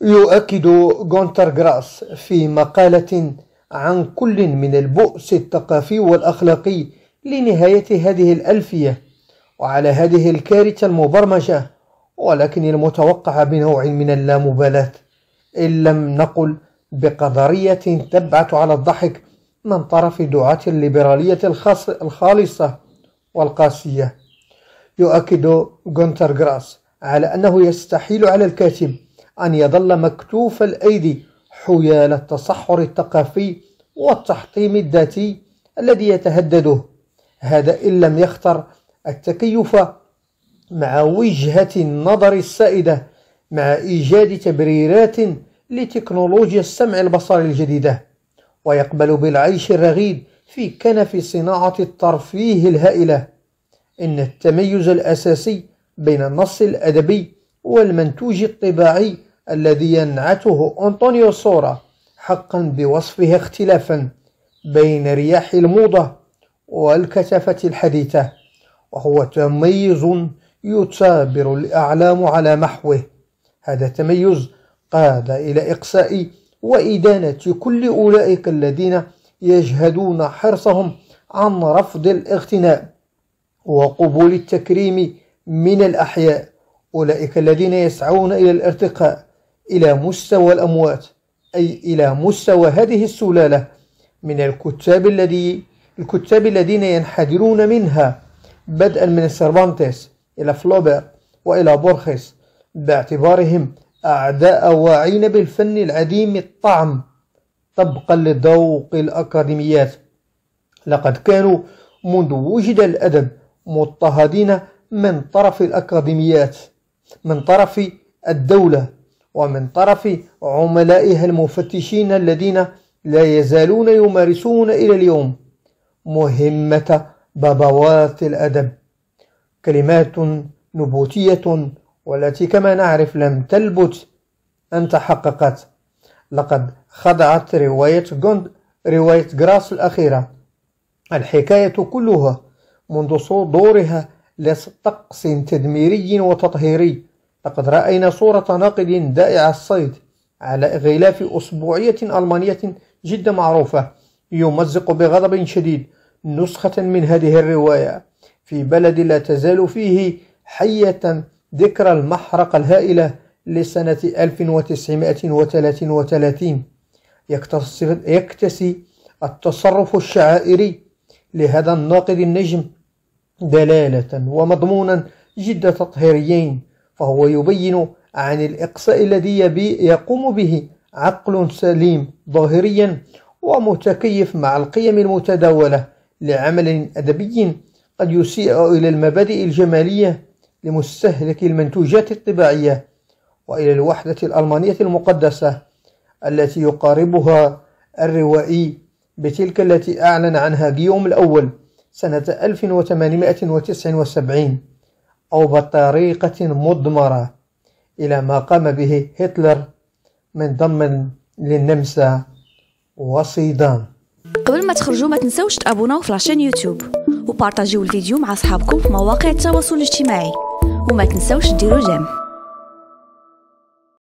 يؤكد غونتر جراس في مقالة عن كل من البؤس الثقافي والأخلاقي لنهاية هذه الألفية وعلى هذه الكارثة المبرمجة ولكن المتوقعة بنوع من اللامبالاة إن لم نقل بقدرية تبعث على الضحك من طرف دعاة الليبرالية الخالصة والقاسية يؤكد غونتر جراس على أنه يستحيل على الكاتب أن يظل مكتوف الأيدي حيال التصحر الثقافي والتحطيم الذاتي الذي يتهدده هذا إن لم يختر التكيف مع وجهة النظر السائدة مع إيجاد تبريرات لتكنولوجيا السمع البصري الجديدة ويقبل بالعيش الرغيد في كنف صناعة الترفيه الهائلة إن التميز الأساسي بين النص الأدبي والمنتوج الطباعي الذي ينعته أنطونيو سورا حقا بوصفه اختلافا بين رياح الموضة والكثافة الحديثة وهو تميز يثابر الأعلام على محوه هذا التميز قاد إلى إقصاء وإدانة كل أولئك الذين يجهدون حرصهم عن رفض الاغتناء وقبول التكريم من الأحياء أولئك الذين يسعون إلى الارتقاء إلى مستوى الأموات أي إلى مستوى هذه السلالة من الكتاب الذي الكتاب الذين ينحدرون منها بدءا من سيرفانتيس إلى فلوبر وإلى بورخيس باعتبارهم أعداء واعين بالفن العديم الطعم طبقا لذوق الأكاديميات لقد كانوا منذ وجد الأدب مضطهدين من طرف الأكاديميات من طرف الدولة ومن طرف عملائها المفتشين الذين لا يزالون يمارسون إلى اليوم مهمة بابوات الأدب كلمات نبوتية والتي كما نعرف لم تلبث أن تحققت لقد خضعت رواية جوند رواية جراس الأخيرة الحكاية كلها منذ صدورها لطقس تدميري وتطهيري لقد رأينا صورة ناقد دائع الصيد على غلاف أسبوعية ألمانية جدا معروفة يمزق بغضب شديد نسخة من هذه الرواية في بلد لا تزال فيه حية ذكرى المحرقة الهائلة لسنة 1933 يكتسي التصرف الشعائري لهذا الناقد النجم دلالة ومضمونا جد تطهيريين فهو يبين عن الإقصاء الذي يقوم به عقل سليم ظاهريا ومتكيف مع القيم المتداولة لعمل أدبي قد يسيء إلى المبادئ الجمالية لمستهلك المنتوجات الطباعية وإلى الوحدة الألمانية المقدسة التي يقاربها الروائي بتلك التي أعلن عنها غيوم الأول سنة 1879 أو بطريقة مضمرة إلى ما قام به هتلر من ضم للنمسا وصيدان قبل ما تخرجوا ما تنسوش تابوناو في لاشين يوتيوب وبارطاجيو الفيديو مع أصحابكم في مواقع التواصل الاجتماعي وما تنسوش ديروا جيم